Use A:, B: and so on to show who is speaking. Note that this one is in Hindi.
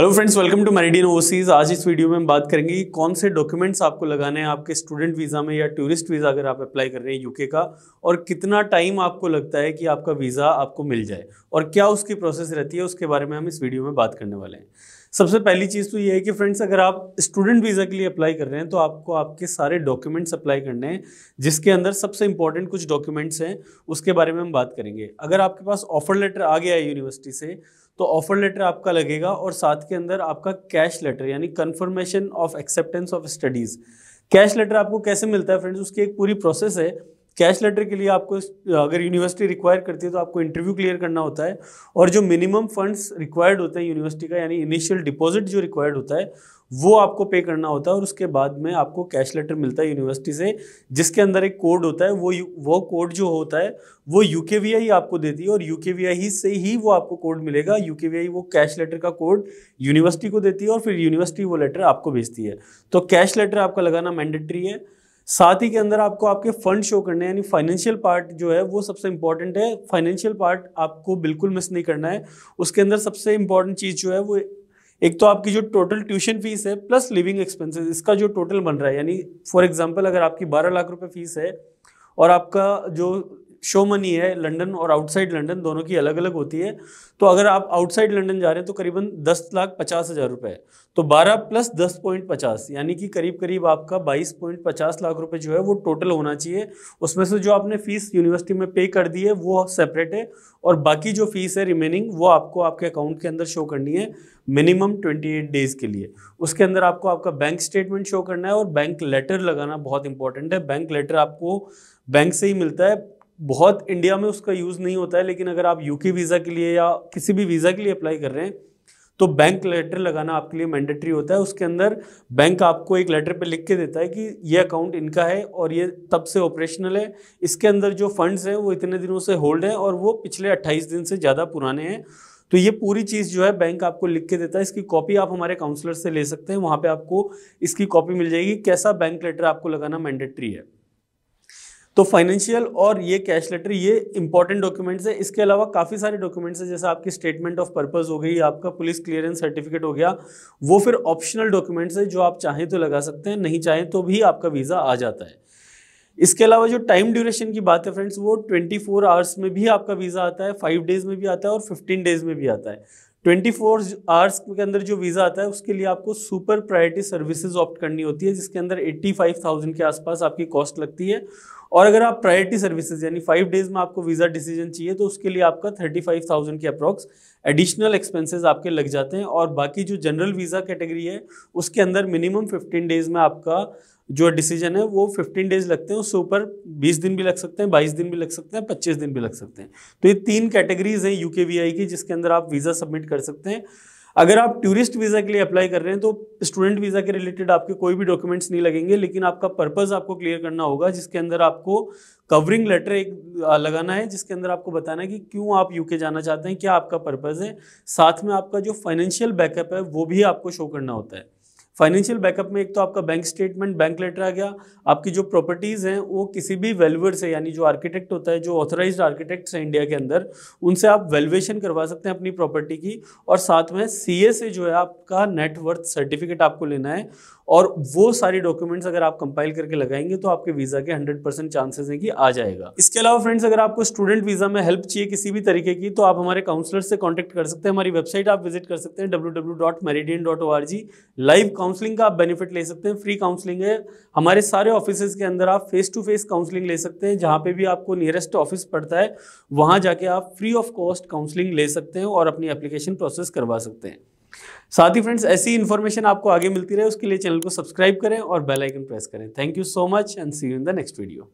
A: hello friends welcome to Meridian Overseas आज इस वीडियो में हम बात करेंगे कि कौन से डॉक्यूमेंट्स आपको लगाने हैं आपके स्टूडेंट वीज़ा में या टूरिस्ट वीज़ा अगर आप अप्लाई कर रहे हैं यूके का और कितना टाइम आपको लगता है कि आपका वीज़ा आपको मिल जाए और क्या उसकी प्रोसेस रहती है उसके बारे में हम इस वीडियो में बात करने वाले हैं सबसे पहली चीज़ तो ये है कि फ्रेंड्स अगर आप स्टूडेंट वीज़ा के लिए अप्लाई कर रहे हैं तो आपको आपके सारे डॉक्यूमेंट्स अप्लाई करने हैं जिसके अंदर सबसे इंपॉर्टेंट कुछ डॉक्यूमेंट्स हैं उसके बारे में हम बात करेंगे अगर आपके पास ऑफर लेटर आ गया है यूनिवर्सिटी से तो ऑफर लेटर आपका लगेगा और साथ के अंदर आपका कैश लेटर यानी confirmation of acceptance of studies CAS letter आपको कैसे मिलता है फ्रेंड्स उसकी एक पूरी प्रोसेस है कैश लेटर के लिए आपको अगर यूनिवर्सिटी रिक्वायर करती है तो आपको इंटरव्यू क्लियर करना होता है और जो मिनिमम फंड्स रिक्वायर्ड होते हैं यूनिवर्सिटी का यानी इनिशियल डिपॉजिट जो रिक्वायर्ड होता है वो आपको पे करना होता है और उसके बाद में आपको कैश लेटर मिलता है यूनिवर्सिटी से जिसके अंदर एक कोड होता है वो वो कोड जो होता है वो यू के वी आई आपको देती है और यू के वी आई से ही वो आपको कोड मिलेगा यू के वी आई वो कैश लेटर का कोड यूनिवर्सिटी को देती है और फिर यूनिवर्सिटी वो लेटर आपको भेजती है तो कैश लेटर आपका लगाना मैंडेटरी है साथ ही के अंदर आपको आपके फंड शो करने यानी फाइनेंशियल पार्ट जो है वो सबसे इंपॉर्टेंट है फाइनेंशियल पार्ट आपको बिल्कुल मिस नहीं करना है उसके अंदर सबसे इंपॉर्टेंट चीज़ जो है वो एक तो आपकी जो टोटल ट्यूशन फीस है प्लस लिविंग एक्सपेंसेस इसका जो टोटल बन रहा है यानी फॉर एग्जाम्पल अगर आपकी बारह लाख रुपये फीस है और आपका जो शो मनी है लंदन और आउटसाइड लंदन दोनों की अलग अलग होती है तो अगर आप आउटसाइड लंदन जा रहे हैं तो करीबन दस लाख पचास हज़ार रुपये तो बारह प्लस दस पॉइंट पचास यानी कि करीब करीब आपका बाईस पॉइंट पचास लाख रुपए जो है वो टोटल होना चाहिए उसमें से जो आपने फ़ीस यूनिवर्सिटी में पे कर दी है वो सेपरेट है और बाकी जो फ़ीस है रिमेनिंग वो आपको आपके अकाउंट के अंदर शो करनी है मिनिमम एट डेज़ के लिए उसके अंदर आपको आपका बैंक स्टेटमेंट शो करना है और बैंक लेटर लगाना बहुत इंपॉर्टेंट है बैंक लेटर आपको बैंक से ही मिलता है बहुत इंडिया में उसका यूज़ नहीं होता है लेकिन अगर आप यूके वीज़ा के लिए या किसी भी वीज़ा के लिए अप्लाई कर रहे हैं तो बैंक लेटर लगाना आपके लिए मैंडेटरी होता है उसके अंदर बैंक आपको एक लेटर पे लिख के देता है कि ये अकाउंट इनका है और ये तब से ऑपरेशनल है इसके अंदर जो फंड्स हैं वो इतने दिनों से होल्ड हैं और वो पिछले 28 दिन से ज़्यादा पुराने हैं तो ये पूरी चीज़ जो है बैंक आपको लिख के देता है इसकी कॉपी आप हमारे काउंसलर से ले सकते हैं वहाँ पर आपको इसकी कॉपी मिल जाएगी कैसा बैंक लेटर आपको लगाना मैंडेट्री है तो फाइनेंशियल और ये कैश लेटर ये इंपॉर्टेंट डॉक्यूमेंट्स है इसके अलावा काफ़ी सारे डॉक्यूमेंट्स हैं जैसे आपकी स्टेटमेंट ऑफ पर्पस हो गई आपका पुलिस क्लियरेंस सर्टिफिकेट हो गया वो फिर ऑप्शनल डॉक्यूमेंट्स है जो आप चाहें तो लगा सकते हैं नहीं चाहें तो भी आपका वीज़ा आ जाता है इसके अलावा जो टाइम ड्यूरेशन की बात है फ्रेंड्स वो 24 फोर आवर्स में भी आपका वीज़ा आता है फाइव डेज़ में भी आता है और 15 डेज़ में भी आता है ट्वेंटी फोर आवर्स के अंदर जो वीज़ा आता है उसके लिए आपको सुपर प्रायोरिटी सर्विसेज ऑप्ट करनी होती है जिसके अंदर एट्टी फाइव थाउजेंड के आसपास आपकी कॉस्ट लगती है और अगर आप प्रायोरिटी सर्विसेज यानी फाइव डेज में आपको वीज़ा डिसीजन चाहिए तो उसके लिए आपका थर्टी फाइव थाउजेंड के अप्रॉक्स एडिशनल एक्सपेंसेस आपके लग जाते हैं और बाकी जो जनरल वीज़ा कैटेगरी है उसके अंदर मिनिमम फिफ्टीन डेज में आपका जो डिसीजन है वो फिफ्टीन डेज लगते हैं उससे ऊपर बीस दिन भी लग सकते हैं बाईस दिन भी लग सकते हैं पच्चीस दिन भी लग सकते हैं तो ये तीन कैटेगरीज हैं यू के की जिसके अंदर आप वीज़ा सबमिट कर सकते हैं अगर आप टूरिस्ट वीज़ा के लिए अप्लाई कर रहे हैं तो स्टूडेंट वीज़ा के रिलेटेड आपके कोई भी डॉक्यूमेंट्स नहीं लगेंगे लेकिन आपका पर्पज़ आपको क्लियर करना होगा जिसके अंदर आपको कवरिंग लेटर एक लगाना है जिसके अंदर आपको बताना है कि क्यों आप यूके जाना चाहते हैं क्या आपका पर्पज़ है साथ में आपका जो फाइनेंशियल बैकअप है वो भी आपको शो करना होता है फाइनेंशियल बैकअप में एक तो आपका बैंक स्टेटमेंट बैंक लेटर आ गया आपकी जो प्रॉपर्टीज़ हैं वो किसी भी वैल्यूअर से यानी जो आर्किटेक्ट होता है जो ऑथराइज आर्किटेक्ट्स हैं इंडिया के अंदर उनसे आप वैल्यूएशन करवा सकते हैं अपनी प्रॉपर्टी की और साथ में सी से जो है आपका नेटवर्थ सर्टिफिकेट आपको लेना है और वो सारी डॉक्यूमेंट्स अगर आप कंपाइल करके लगाएंगे तो आपके वीज़ा के 100 परसेंट चांसेस हैं कि आ जाएगा इसके अलावा फ्रेंड्स अगर आपको स्टूडेंट वीज़ा में हेल्प चाहिए किसी भी तरीके की तो आप हमारे काउंसलर से कांटेक्ट कर सकते हैं हमारी वेबसाइट आप विजिट कर सकते हैं डब्ल्यू लाइव काउंसलिंग का आप बेनिफिट ले सकते हैं फ्री काउंसलिंग है हमारे सारे ऑफिस के अंदर आप फेस टू फेस काउंसलिंग ले सकते हैं जहाँ पे भी आपको नियरेस्ट ऑफिस पड़ता है वहाँ जाके आप फ्री ऑफ कॉस्ट काउंसलिंग ले सकते हैं और अपनी एप्लीकेशन प्रोसेस करवा सकते हैं साथ ही फ्रेंड्स ऐसी इन्फॉर्मेशन आपको आगे मिलती रहे उसके लिए चैनल को सब्सक्राइब करें और बेलाइकन प्रेस करें thank you so much and see you in the next video